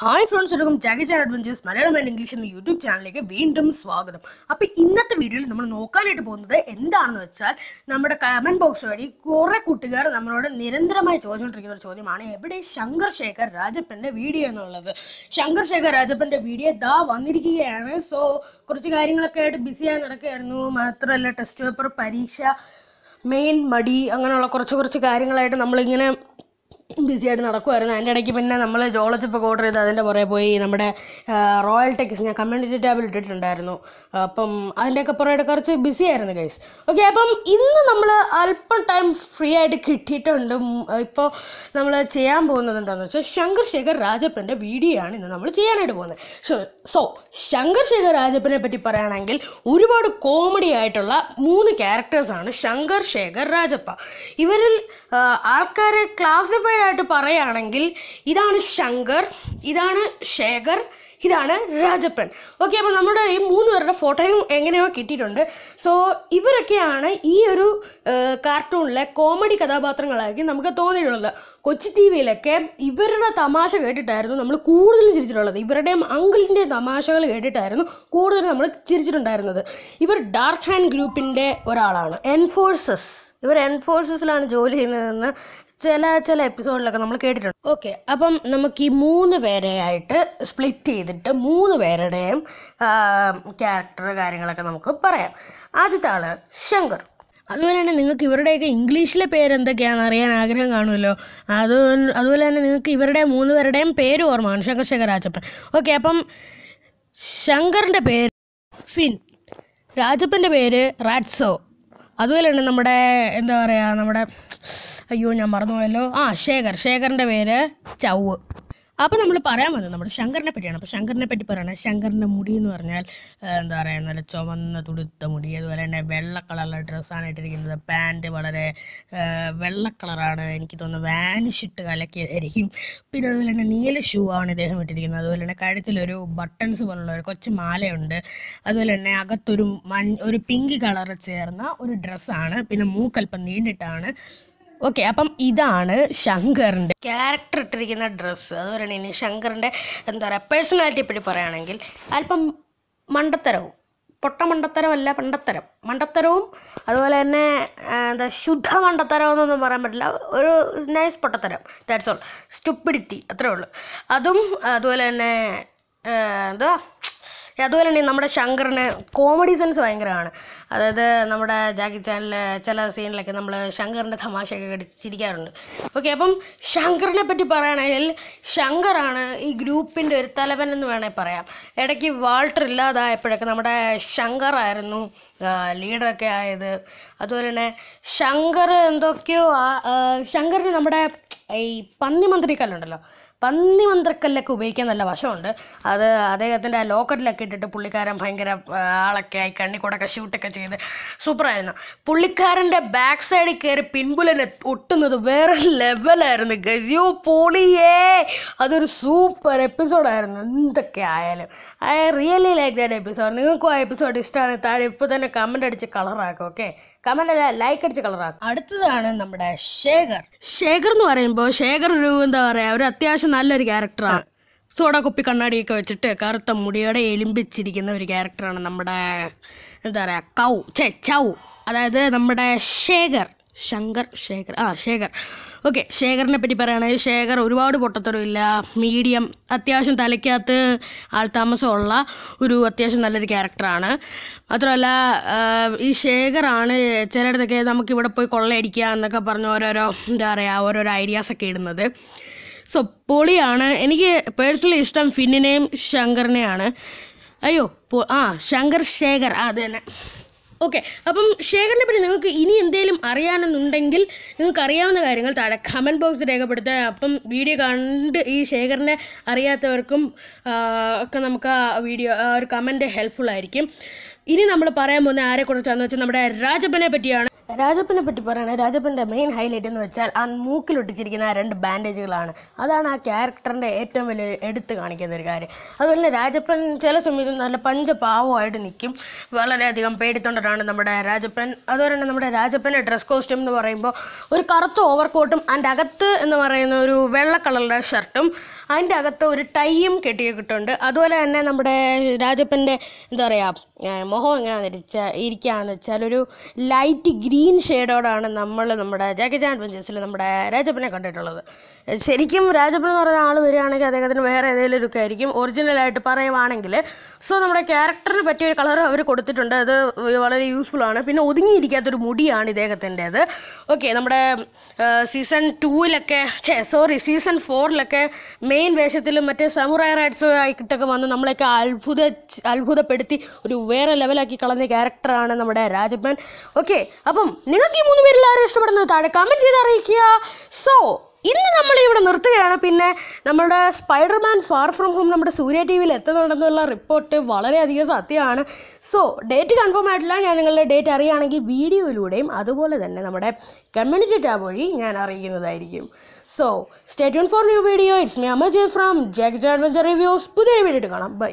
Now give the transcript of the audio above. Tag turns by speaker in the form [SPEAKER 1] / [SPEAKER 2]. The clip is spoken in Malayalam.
[SPEAKER 1] ഹായ് ഫ്രണ്ട്സ് എടുക്കും ജാഗി അഡ്വഞ്ചേഴ്സ് മലയാളം ആൻഡ് ഇംഗ്ലീഷ് എന്ന യൂട്യൂബ് ചാനലിലേക്ക് വീണ്ടും സ്വാഗതം അപ്പോൾ ഇന്നത്തെ വീഡിയോയിൽ നമ്മൾ നോക്കാനായിട്ട് പോകുന്നത് എന്താണെന്ന് വെച്ചാൽ നമ്മുടെ കമൻറ്റ് ബോക്സ് വഴി കുറേ കുട്ടികാർ നമ്മളോട് നിരന്തരമായി ചോദിച്ചുകൊണ്ടിരിക്കുന്ന ഒരു ചോദ്യമാണ് എവിടെ ശങ്കർ ശേഖർ രാജപ്പൻ്റെ വീഡിയോ എന്നുള്ളത് ശങ്കർ ശേഖർ രാജപ്പൻ്റെ വീഡിയോ ദാ വന്നിരിക്കുകയാണ് സോ കുറച്ച് കാര്യങ്ങളൊക്കെ ആയിട്ട് ബിസിയായി നടക്കുകയായിരുന്നു മാത്രമല്ല ടെസ്റ്റ് പേപ്പർ പരീക്ഷ മെയിൻ മടി അങ്ങനെയുള്ള കുറച്ച് കുറച്ച് കാര്യങ്ങളായിട്ട് നമ്മളിങ്ങനെ ബിസി ആയിട്ട് നടക്കുമായിരുന്നു അതിൻ്റെ ഇടയ്ക്ക് പിന്നെ നമ്മൾ ജോളോ ഓർഡർ ചെയ്ത് അതിൻ്റെ പുറകെ പോയി നമ്മുടെ റോയൽ ടെക്സ് ഞാൻ കമ്മ്യൂണിറ്റി ടാബിൽ ഇട്ടിട്ടുണ്ടായിരുന്നു അപ്പം അതിൻ്റെയൊക്കെ പുറകെ കുറച്ച് ബിസി ആയിരുന്നു ഗൈസ് ഓക്കെ അപ്പം ഇന്ന് നമ്മൾ അല്പം ടൈം ഫ്രീ ആയിട്ട് കിട്ടിയിട്ടുണ്ട് ഇപ്പോൾ നമ്മൾ ചെയ്യാൻ പോകുന്നത് എന്താണെന്ന് വെച്ചാൽ ശങ്കർ ശേഖർ രാജപ്പൻ്റെ വീഡിയോ ആണ് ഇന്ന് നമ്മൾ ചെയ്യാനായിട്ട് പോകുന്നത് സോ സോ ശങ്കർ ശേഖർ രാജപ്പനെ പറ്റി പറയുകയാണെങ്കിൽ ഒരുപാട് കോമഡി ആയിട്ടുള്ള മൂന്ന് ക്യാരക്ടേഴ്സാണ് ശങ്കർ ശേഖർ രാജപ്പ ഇവരിൽ ആൾക്കാരെ ക്ലാസിഫൈഡ് ആയിട്ട് പറയുകയാണെങ്കിൽ ഇതാണ് ശങ്കർ ഇതാണ് ശേഖർ ഇതാണ് രാജപ്പൻ ഓക്കെ അപ്പോൾ നമ്മുടെ ഈ മൂന്ന് പേരുടെ ഫോട്ടോയും എങ്ങനെയോ കിട്ടിയിട്ടുണ്ട് സോ ഇവരൊക്കെയാണ് ഈ ഒരു കാർട്ടൂണിലെ കോമഡി കഥാപാത്രങ്ങളായിരിക്കും നമുക്ക് തോന്നിയിട്ടുള്ളത് കൊച്ചി ടി വിയിലൊക്കെ ഇവരുടെ തമാശ കേട്ടിട്ടായിരുന്നു നമ്മൾ കൂടുതലും ചിരിച്ചിട്ടുള്ളത് ഇവരുടെയും അങ്കിളിൻ്റെ തമാശകൾ കേട്ടിട്ടായിരുന്നു കൂടുതൽ നമ്മൾ ചിരിച്ചിട്ടുണ്ടായിരുന്നത് ഇവർ ഡാർക്ക് ഹാൻഡ് ഗ്രൂപ്പിൻ്റെ ഒരാളാണ് എൻഫോഴ്സസ് ഇവർ എൻഫോഴ്സസിലാണ് ജോലി ചെയ്യുന്നതെന്ന് ചില ചില എപ്പിസോഡിലൊക്കെ നമ്മൾ കേട്ടിട്ടുണ്ട് ഓക്കെ അപ്പം നമുക്ക് ഈ മൂന്ന് ആയിട്ട് സ്പ്ലിറ്റ് ചെയ്തിട്ട് മൂന്ന് പേരുടെയും ക്യാരക്ടർ കാര്യങ്ങളൊക്കെ നമുക്ക് പറയാം ആദ്യത്തെ ആള് ശങ്കർ അതുപോലെ തന്നെ നിങ്ങൾക്ക് ഇവരുടെയൊക്കെ ഇംഗ്ലീഷിലെ പേരെന്തൊക്കെയാണെന്ന് അറിയാൻ ആഗ്രഹം കാണുമല്ലോ അത് അതുപോലെ തന്നെ നിങ്ങൾക്ക് ഇവരുടെ മൂന്ന് പേരുടെയും പേര് ഓർമ്മയാണ് ശങ്കർ ശേഖർ രാജപ്പൻ ഓക്കെ അപ്പം ശങ്കറിൻ്റെ പേര് ഫിൻ രാജപ്പൻ്റെ പേര് റാറ്റ്സോ അതുപോലെ തന്നെ നമ്മുടെ എന്താ പറയുക നമ്മുടെ അയ്യോ ഞാൻ മറന്നുപോയല്ലോ ആ ശേഖർ ശേഖറിൻ്റെ പേര് ചവ് അപ്പോൾ നമ്മൾ പറയാൻ വന്നത് നമ്മുടെ ശങ്കറിനെ പറ്റിയാണ് അപ്പോൾ ശങ്കറിനെ പറ്റി പറയണ ശങ്കറിന്റെ മുടി എന്ന് പറഞ്ഞാൽ എന്താ പറയാ നല്ല ചുവന്ന തുടുത്ത മുടി അതുപോലെ തന്നെ വെള്ള കളറിലെ ഡ്രസ്സാണ് ഇട്ടിരിക്കുന്നത് പാൻറ് വളരെ വെള്ള കളറാണ് എനിക്ക് തോന്നുന്നു വാനിഷിട്ട് കലക്കിയതായിരിക്കും പിന്നെ അതുപോലെ തന്നെ നീല ഷൂ ആണ് ഇദ്ദേഹം ഇട്ടിരിക്കുന്നത് അതുപോലെ തന്നെ കഴുത്തിലൊരു ബട്ടൺസ് പോലുള്ള ഒരു കൊച്ചു മാലയുണ്ട് അതുപോലെ തന്നെ അകത്തൊരു മഞ്ഞ ഒരു പിങ്ക് കളർ ചേർന്ന ഒരു ഡ്രസ്സാണ് പിന്നെ മൂക്കൽപ്പം നീണ്ടിട്ടാണ് ഓക്കെ അപ്പം ഇതാണ് ശങ്കറിൻ്റെ ക്യാരക്ടർ ഇട്ടിരിക്കുന്ന ഡ്രസ്സ് അതുപോലെ തന്നെ ശങ്കറിൻ്റെ എന്താ പറയുക പേഴ്സണാലിറ്റിയെ പറ്റി പറയുകയാണെങ്കിൽ അല്പം മണ്ടത്തരവും പൊട്ട മണ്ടത്തരമല്ല പണ്ടത്തരം മണ്ടത്തരവും അതുപോലെ തന്നെ എന്താ ശുദ്ധ മണ്ടത്തരം എന്നൊന്നും പറയാൻ പറ്റില്ല ഒരു നൈസ് പൊട്ടത്തരം ദാറ്റ്സ് ഓൾ സ്റ്റുപ്പിഡിറ്റി അത്രേ ഉള്ളൂ അതും അതുപോലെ തന്നെ എന്താ അതുപോലെ തന്നെ നമ്മുടെ ശങ്കറിന് കോമഡി സെൻസ് ഭയങ്കരമാണ് അതായത് നമ്മുടെ ജാക്കി ചാനലിലെ ചില സീനിലൊക്കെ നമ്മൾ ശങ്കറിൻ്റെ തമാശയൊക്കെ കടിച്ചിരിക്കാറുണ്ട് ഓക്കെ അപ്പം ശങ്കറിനെ പറ്റി പറയുകയാണെങ്കിൽ ശങ്കറാണ് ഈ ഗ്രൂപ്പിൻ്റെ ഒരു തലവൻ എന്ന് വേണേൽ പറയാം ഇടയ്ക്ക് വാൾട്ടർ ഇല്ലാതായപ്പോഴൊക്കെ നമ്മുടെ ശങ്കറായിരുന്നു ലീഡറൊക്കെ ആയത് അതുപോലെ തന്നെ ശങ്കർ എന്തൊക്കെയോ ശങ്കറിന് നമ്മുടെ ഈ പന്നി മന്ത്രിക്കല്ലുണ്ടല്ലോ പന്നി മന്ത്രക്കല്ലൊക്കെ ഉപയോഗിക്കാൻ നല്ല വശമുണ്ട് അത് അദ്ദേഹത്തിൻ്റെ ആ ലോക്കറ്റിലൊക്കെ ഇട്ടിട്ട് പുള്ളിക്കാരൻ ഭയങ്കര ആളൊക്കെ ആയി കണ്ണിക്കൂടൊക്കെ ഷൂട്ടൊക്കെ ചെയ്ത് സൂപ്പറായിരുന്നു പുള്ളിക്കാരൻ്റെ ബാക്ക് സൈഡിൽ കയറി പിൻപുലനെ ഒട്ടുന്നത് വേറെ ലെവലായിരുന്നു ഗസിയോ പോളിയേ അതൊരു സൂപ്പർ എപ്പിസോഡായിരുന്നു എന്തൊക്കെ ആയാലും I really like that episode നിങ്ങൾക്കും ആ എപ്പിസോഡ് ഇഷ്ടമാണ് താഴെ ഇപ്പോൾ തന്നെ കമൻ്റ് അടിച്ച് കളറാക്കും ഓക്കെ കമൻ്റ് അല്ല ലൈക്ക് അടിച്ച് കളറാക്കും അടുത്തതാണ് നമ്മുടെ ശേഖർ ശേഖർ എന്ന് പറയുമ്പോൾ അപ്പോൾ ശേഖർ ഒരു എന്താ പറയാ ഒരു അത്യാവശ്യം നല്ലൊരു ക്യാരക്ടറാണ് സോഡ കുപ്പി കണ്ണാടിയൊക്കെ വെച്ചിട്ട് കറുത്ത മുടിയോടെ എലിമ്പിച്ചിരിക്കുന്ന ഒരു ക്യാരക്ടറാണ് നമ്മുടെ എന്താ പറയാ കൗ ചെ ചൗ അതായത് നമ്മുടെ ശേഖർ ശങ്കർ ശേഖർ ആ ശേഖർ ഓക്കെ ശേഖറിനെ പറ്റി പറയുകയാണെങ്കിൽ ശേഖർ ഒരുപാട് പൊട്ടത്തരവില്ല മീഡിയം അത്യാവശ്യം തലയ്ക്കകത്ത് താമസമുള്ള ഒരു അത്യാവശ്യം നല്ലൊരു ക്യാരക്ടറാണ് മാത്രമല്ല ഈ ശേഖറാണ് ചിലയിടത്തൊക്കെ നമുക്കിവിടെ പോയി കൊള്ളയടിക്കുക എന്നൊക്കെ പറഞ്ഞ് ഓരോരോ എന്താ പറയുക ഓരോരോ ഐഡിയാസൊക്കെ ഇടുന്നത് സോ പൊളിയാണ് എനിക്ക് പേഴ്സണലി ഇഷ്ടം ഫിന്നിനെയും ശങ്കറിനെയാണ് അയ്യോ ആ ശങ്കർ ശേഖർ അത് തന്നെ ഓക്കെ അപ്പം ശേഖരനെ പറ്റി നിങ്ങൾക്ക് ഇനി എന്തെങ്കിലും അറിയാനെന്നുണ്ടെങ്കിൽ നിങ്ങൾക്ക് അറിയാവുന്ന കാര്യങ്ങൾ താഴെ കമൻറ്റ് ബോക്സിൽ രേഖപ്പെടുത്തുക അപ്പം വീഡിയോ കണ്ട് ഈ ശേഖരനെ അറിയാത്തവർക്കും ഒക്കെ നമുക്ക് ആ വീഡിയോ ആ ഒരു കമൻറ്റ് ഹെൽപ്ഫുൾ ആയിരിക്കും ഇനി നമ്മൾ പറയാൻ പോകുന്ന ആരെക്കുറിച്ചാണെന്ന് വെച്ചാൽ നമ്മുടെ രാജപ്പനെ പറ്റിയാണ് രാജപ്പനെ പറ്റി പറയുകയാണെങ്കിൽ രാജപ്പൻ്റെ മെയിൻ ഹൈലൈറ്റ് എന്ന് വെച്ചാൽ ആ മൂക്കിൽ ഒട്ടിച്ചിരിക്കുന്ന ആ രണ്ട് ബാൻഡേജുകളാണ് അതാണ് ആ ക്യാരക്ടറിൻ്റെ ഏറ്റവും വലിയൊരു എടുത്ത് കാണിക്കുന്ന ഒരു കാര്യം അതുപോലെ തന്നെ രാജപ്പൻ ചില സമയത്തും നല്ല പഞ്ചപാവമായിട്ട് നിൽക്കും വളരെയധികം പേടിത്തൊണ്ടനാണ് നമ്മുടെ രാജപ്പൻ അതുപോലെ തന്നെ നമ്മുടെ രാജപ്പൻ്റെ ഡ്രസ് കോസ്റ്റ്യൂം എന്ന് പറയുമ്പോൾ ഒരു കറുത്ത ഓവർകോട്ടും അതിൻ്റെ അകത്ത് എന്ന് പറയുന്ന ഒരു വെള്ള കളറുടെ ഷർട്ടും അതിൻ്റെ അകത്ത് ഒരു ടൈയും കെട്ടിയിട്ടുണ്ട് അതുപോലെ തന്നെ നമ്മുടെ രാജപ്പൻ്റെ എന്താ പറയുക മുഖം എങ്ങനെയാണെന്ന് വെച്ചാൽ ഇരിക്കുകയാണെന്ന് വെച്ചാൽ ഒരു ലൈറ്റ് ഗ്രീൻ ഗ്രീൻ ഷെയ്ഡോടാണ് നമ്മൾ നമ്മുടെ ജാക്കറ്റ് അഡ്വഞ്ചേഴ്സിൽ നമ്മുടെ രാജപ്പനെ കണ്ടിട്ടുള്ളത് ശരിക്കും രാജപ്പൻ എന്ന് പറയുന്ന ആൾ വരികയാണെങ്കിൽ അദ്ദേഹത്തിന് വേറെ ഏതെങ്കിലും ലുക്ക് ആയിരിക്കും ഒറിജിനലായിട്ട് പറയുവാണെങ്കിൽ സോ നമ്മുടെ ക്യാരക്ടറിന് പറ്റിയ ഒരു കളർ അവർ കൊടുത്തിട്ടുണ്ട് അത് വളരെ യൂസ്ഫുൾ ആണ് പിന്നെ ഒതുങ്ങിയിരിക്കാത്തൊരു മുടിയാണ് ഇദ്ദേഹത്തിൻ്റെത് ഓക്കെ നമ്മുടെ സീസൺ ടൂവിലൊക്കെ ഛേ സോറി സീസൺ ഫോറിലൊക്കെ മെയിൻ വേഷത്തിലും മറ്റേ സമുറായ റൈറ്റ്സ് ആയിട്ടൊക്കെ വന്ന് നമ്മളെയൊക്കെ അത്ഭുത അത്ഭുതപ്പെടുത്തി ഒരു വേറെ ലെവലാക്കി കളഞ്ഞ ക്യാരക്ടറാണ് നമ്മുടെ രാജപ്പൻ ഓക്കെ അപ്പം നിങ്ങൾക്ക് ഈ മൂന്ന് പേരിൽ ആരും ഇഷ്ടപ്പെടുന്നത് താഴെ കമൻറ്റ് ചെയ്ത് അറിയിക്കുക സോ ഇന്ന് നമ്മൾ ഇവിടെ നിർത്തുകയാണ് പിന്നെ നമ്മുടെ സ്പൈഡർമാൻ ഫാർ ഫ്രം ഹോം നമ്മുടെ സൂര്യ ടി വിയിൽ എത്തുന്നുണ്ടെന്നുള്ള റിപ്പോർട്ട് വളരെയധികം സത്യമാണ് സോ ഡേറ്റ് കൺഫേം ആയിട്ടില്ല ഞാൻ നിങ്ങളുടെ ഡേറ്റ് അറിയുകയാണെങ്കിൽ വീഡിയോയിലൂടെയും അതുപോലെ തന്നെ നമ്മുടെ കമ്മ്യൂണിറ്റി ടാബ് വഴി ഞാൻ അറിയിക്കുന്നതായിരിക്കും so state for new video it's me Amarjeet from Jack adventure reviews പുതിയൊരു വീഡിയോ കാണാം ബൈ